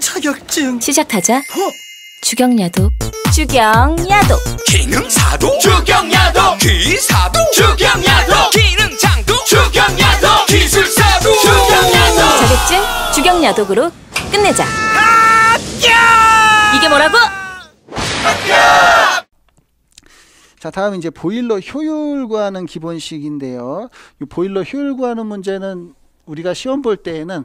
자격증 시작하자 어? 주경야도 주경야도 기능사도 주경야도 기사도 주경야도 기능장도 주경야도 기술사도 주경야도 자격증 주경야독으로 끝내자 이게 뭐라고? 자 다음 이제 보일러 효율 구하는 기본식인데요. 이 보일러 효율 구하는 문제는 우리가 시험 볼 때에는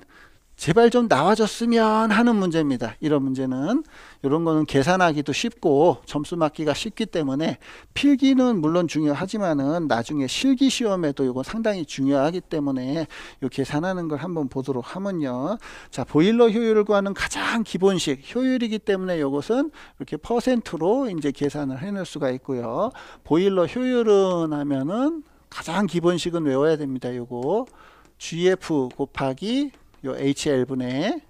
제발 좀 나와줬으면 하는 문제입니다. 이런 문제는 이런 거는 계산하기도 쉽고 점수 맞기가 쉽기 때문에 필기는 물론 중요하지만은 나중에 실기 시험에도 이거 상당히 중요하기 때문에 요 계산하는 걸 한번 보도록 하면요. 자 보일러 효율과는 가장 기본식 효율이기 때문에 이것은 이렇게 퍼센트로 이제 계산을 해낼 수가 있고요. 보일러 효율은 하면은 가장 기본식은 외워야 됩니다. 요거 GF 곱하기 요 HL분의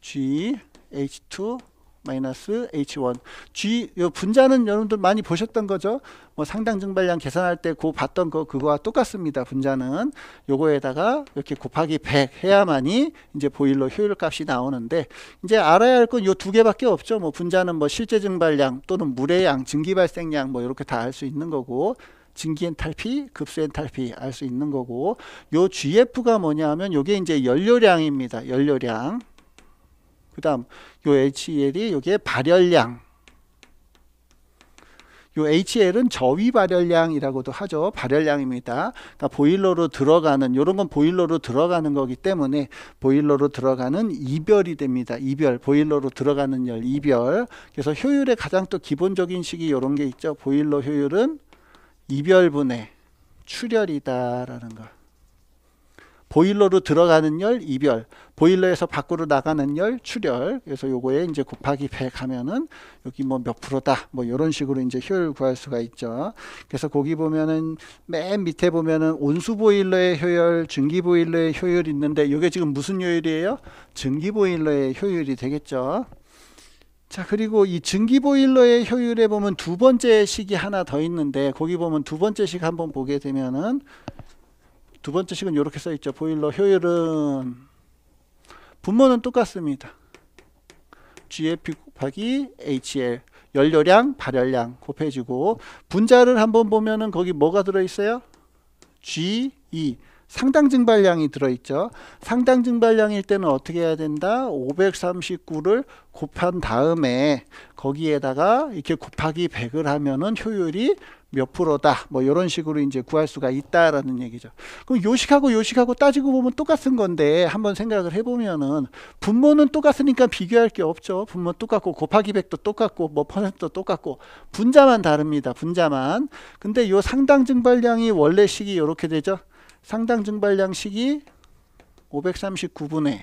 G H2 마이너스 H1 G 요 분자는 여러분들 많이 보셨던 거죠 뭐 상당 증발량 계산할 때그 봤던 거 그거와 똑같습니다 분자는 요거에다가 이렇게 곱하기 100 해야만이 이제 보일러 효율값이 나오는데 이제 알아야 할건요두 개밖에 없죠 뭐 분자는 뭐 실제 증발량 또는 물의 양 증기 발생량 뭐 이렇게 다알수 있는 거고 증기 엔탈피, 급수 엔탈피 알 수 있는 거고 요 GF가 뭐냐면 요게 이제 연료량입니다. 연료량. 그다음 요 h l 이 요게 발열량. 요 HL은 저위 발열량이라고도 하죠. 발열량입니다. 그러니까 보일러로 들어가는 요런건 보일러로 들어가는 거기 때문에 보일러로 들어가는 이별이 됩니다. 이별 보일러로 들어가는 열 이별. 그래서 효율의 가장 또 기본적인 식이 요런게 있죠. 보일러 효율은 이별분의 출혈이다라는 거. 보일러로 들어가는 열, 이별. 보일러에서 밖으로 나가는 열, 출혈. 그래서 요거에 이제 곱하기 100 하면은 여기 뭐 몇 프로다. 뭐요런 식으로 이제 효율 구할 수가 있죠. 그래서 거기 보면은 맨 밑에 보면은 온수 보일러의 효율, 증기 보일러의 효율이 있는데 요게 지금 무슨 요율이에요? 증기 보일러의 효율이 되겠죠. 자, 그리고 이 증기보일러의 효율에 보면 두 번째 식이 하나 더 있는데 거기 보면 두 번째 식 한번 보게 되면은 두 번째 식은 이렇게 써 있죠. 보일러 효율은 분모는 똑같습니다. GF p 곱하기 HL 연료량 발열량 곱해지고 분자를 한번 보면은 거기 뭐가 들어 있어요? G, E 상당 증발량이 들어있죠. 상당 증발량일 때는 어떻게 해야 된다? 539를 곱한 다음에 거기에다가 이렇게 곱하기 100을 하면은 효율이 몇 프로다. 뭐 이런 식으로 이제 구할 수가 있다라는 얘기죠. 그럼 요식하고 요식하고 따지고 보면 똑같은 건데 한번 생각을 해보면은 분모는 똑같으니까 비교할 게 없죠. 분모 똑같고 곱하기 100도 똑같고 뭐 퍼센트도 똑같고 분자만 다릅니다. 분자만. 근데 요 상당 증발량이 원래 식이 이렇게 되죠. 상당 증발 량식이 539분의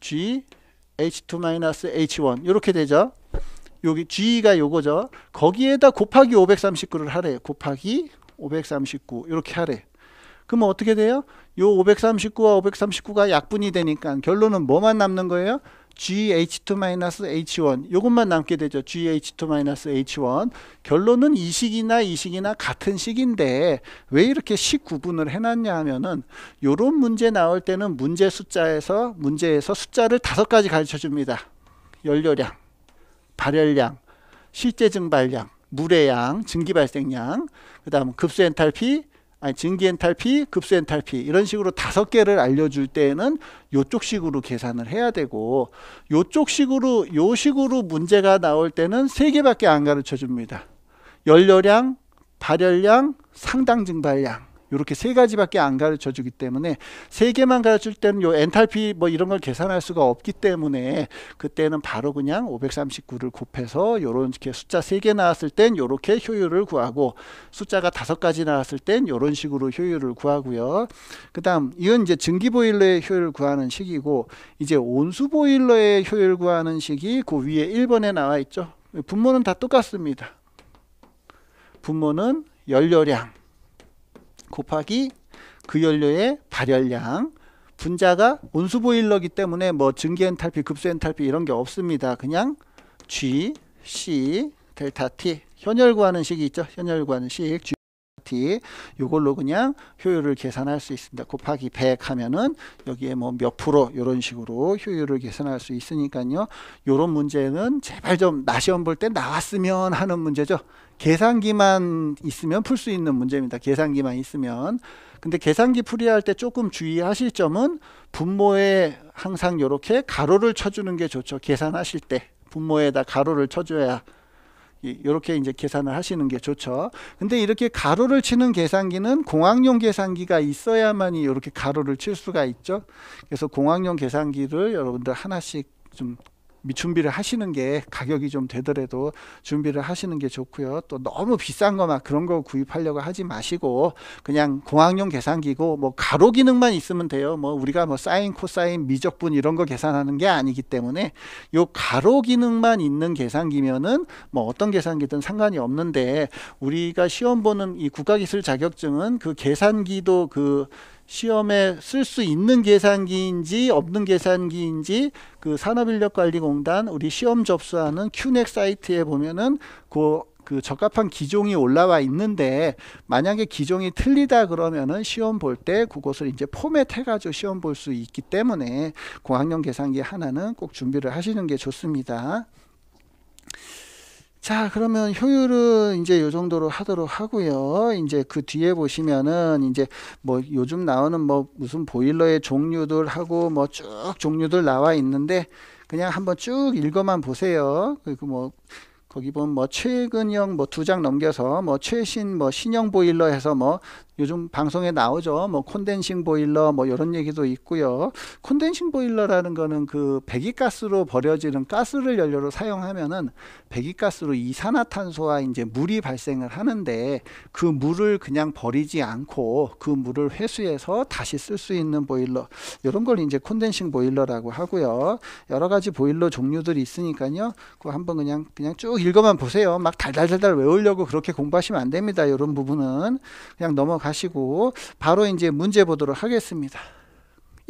G H2-H1 이렇게 되죠. 여기 G가 요거죠. 거기에다 곱하기 539를 하래. 곱하기 539 이렇게 하래. 그러 어떻게 돼요? 요 539와 539가 약분이 되니까 결론은 뭐만 남는 거예요? GH2-H1 이것만 남게 되죠. GH2-H1 결론은 이 식이나 이 식이나 같은 식인데 왜 이렇게 식 구분을 해놨냐 하면은 요런 문제 나올 때는 문제 숫자에서 문제에서 숫자를 다섯 가지 가르쳐 줍니다. 연료량, 발열량, 실제 증발량, 물의 양, 증기 발생량, 그 다음 급수 엔탈피, 아니 증기 엔탈피, 급수 엔탈피 이런 식으로 다섯 개를 알려줄 때에는 요쪽 식으로 계산을 해야 되고 요쪽 식으로 요 식으로 문제가 나올 때는 세 개밖에 안 가르쳐 줍니다. 연료량 발열량, 상당 증발량 이렇게 세 가지밖에 안 가르쳐 주기 때문에 세 개만 가르칠 때는 요 엔탈피 뭐 이런 걸 계산할 수가 없기 때문에 그때는 바로 그냥 539를 곱해서 요렇게 숫자 세 개 나왔을 땐 요렇게 효율을 구하고 숫자가 다섯 가지 나왔을 땐 요런 식으로 효율을 구하고요. 그다음 이건 이제 증기 보일러의 효율 을 구하는 식이고 이제 온수 보일러의 효율 구하는 식이 그 위에 1번에 나와 있죠. 분모는 다 똑같습니다. 분모는 연료량 곱하기 그 연료의 발열량 분자가 온수 보일러기 때문에 뭐 증기 엔탈피, 급수 엔탈피 이런 게 없습니다. 그냥 G, C, 델타 T 현열구하는 식이 있죠. 현열구하는 식. G. t 이걸로 그냥 효율을 계산할 수 있습니다. 곱하기 100 하면은 여기에 뭐 몇 프로 이런 식으로 효율을 계산할 수 있으니까요. 이런 문제는 제발 좀 나 시험 볼 때 나왔으면 하는 문제죠. 계산기만 있으면 풀 수 있는 문제입니다. 계산기만 있으면. 근데 계산기 풀이할 때 조금 주의하실 점은 분모에 항상 이렇게 가로를 쳐주는 게 좋죠. 계산하실 때 분모에다 가로를 쳐줘야 이렇게 이제 계산을 하시는 게 좋죠. 근데 이렇게 가로를 치는 계산기는 공학용 계산기가 있어야만이 이렇게 가로를 칠 수가 있죠. 그래서 공학용 계산기를 여러분들 하나씩 좀 준비를 하시는 게 가격이 좀 되더라도 준비를 하시는 게 좋고요. 또 너무 비싼 거 막 그런 거 구입하려고 하지 마시고 그냥 공학용 계산기고 뭐 가로 기능만 있으면 돼요. 뭐 우리가 뭐 사인, 코사인, 미적분 이런 거 계산하는 게 아니기 때문에 요 가로 기능만 있는 계산기면은 뭐 어떤 계산기든 상관이 없는데 우리가 시험 보는 이 국가기술 자격증은 그 계산기도 그 시험에 쓸 수 있는 계산기인지 없는 계산기인지 그 산업인력관리공단 우리 시험 접수하는 큐넥 사이트에 보면은 그그 적합한 기종이 올라와 있는데 만약에 기종이 틀리다 그러면은 시험 볼 때 그것을 이제 포맷해 가지고 시험 볼 수 있기 때문에 공학용 계산기 하나는 꼭 준비를 하시는 게 좋습니다. 자, 그러면 효율은 이제 요 정도로 하도록 하고요. 이제 그 뒤에 보시면은 이제 뭐 요즘 나오는 뭐 무슨 보일러의 종류들 하고 뭐 쭉 종류들 나와 있는데 그냥 한번 쭉 읽어만 보세요. 그리고 뭐 거기 보면 뭐 최근형 뭐 두 장 넘겨서 뭐 최신 뭐 신형 보일러 해서 뭐 요즘 방송에 나오죠. 뭐 콘덴싱 보일러 뭐 이런 얘기도 있고요. 콘덴싱 보일러라는 거는 그 배기가스로 버려지는 가스를 연료로 사용하면은 배기가스로 이산화탄소와 이제 물이 발생을 하는데 그 물을 그냥 버리지 않고 그 물을 회수해서 다시 쓸 수 있는 보일러 이런 걸 이제 콘덴싱 보일러라고 하고요. 여러 가지 보일러 종류들이 있으니까요. 그 한번 그냥 그냥 쭉 읽어만 보세요. 막 달달달달 외우려고 그렇게 공부하시면 안 됩니다. 이런 부분은 그냥 넘어가 하시고 바로 이제 문제 보도록 하겠습니다.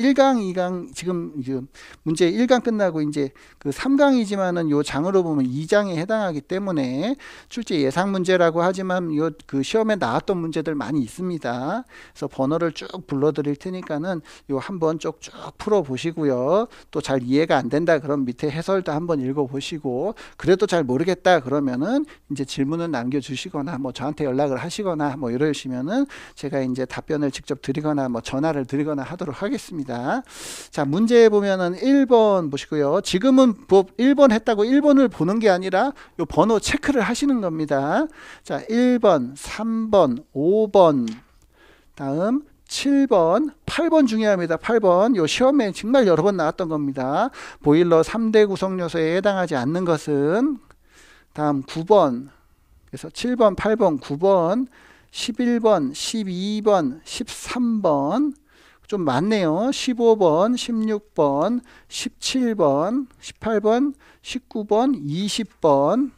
1강2강 지금 이제 문제 1강 끝나고 이제 그3강이지만은요 장으로 보면 2장에 해당하기 때문에 출제 예상 문제라고 하지만 요 그 시험에 나왔던 문제들 많이 있습니다. 그래서 번호를 쭉 불러 드릴 테니까는 요 한번 쭉쭉 풀어 보시고요. 또 잘 이해가 안 된다 그럼 밑에 해설도 한번 읽어 보시고 그래도 잘 모르겠다 그러면은 이제 질문을 남겨 주시거나 뭐 저한테 연락을 하시거나 뭐 이러시면은 제가 이제 답변을 직접 드리거나 뭐 전화를 드리거나 하도록 하겠습니다. 있습니다. 자, 문제 보면은 1번 보시고요. 지금은 1번 뭐 했다고 1번을 보는 게 아니라 요 번호 체크를 하시는 겁니다. 자, 1번, 3번, 5번. 다음 7번, 8번 중요합니다. 8번. 요 시험에 정말 여러 번 나왔던 겁니다. 보일러 3대 구성 요소에 해당하지 않는 것은 다음 9번. 그래서 7번, 8번, 9번, 11번, 12번, 13번, 좀 많네요. 15번, 16번, 17번, 18번, 19번, 20번,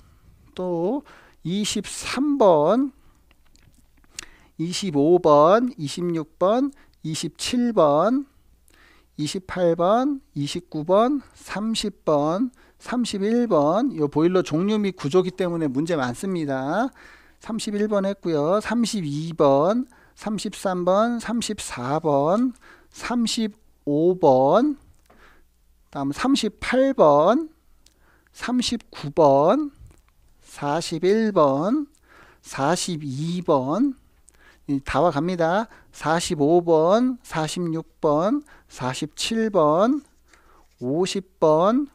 또 23번, 25번, 26번, 27번, 28번, 29번, 30번, 31번 요 보일러 종류 및 구조기 때문에 문제 많습니다. 31번 했고요. 32번, 33번, 34번, 35번, 다음 38번, 39번, 41번, 42번, 다와 갑니다. 45번, 46번, 47번, 50번,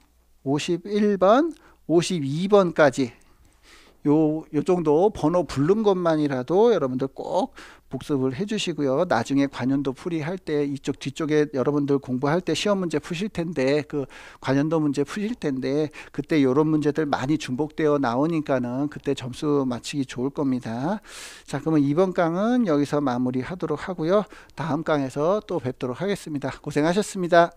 51번, 52번까지 요, 요 정도 번호 부른 것만이라도 여러분들 꼭 복습을 해주시고요. 나중에 관연도 풀이할 때 이쪽 뒤쪽에 여러분들 공부할 때 시험 문제 푸실 텐데 그 관연도 문제 푸실 텐데 그때 이런 문제들 많이 중복되어 나오니까는 그때 점수 맞추기 좋을 겁니다. 자 그러면 이번 강은 여기서 마무리하도록 하고요. 다음 강에서 또 뵙도록 하겠습니다. 고생하셨습니다.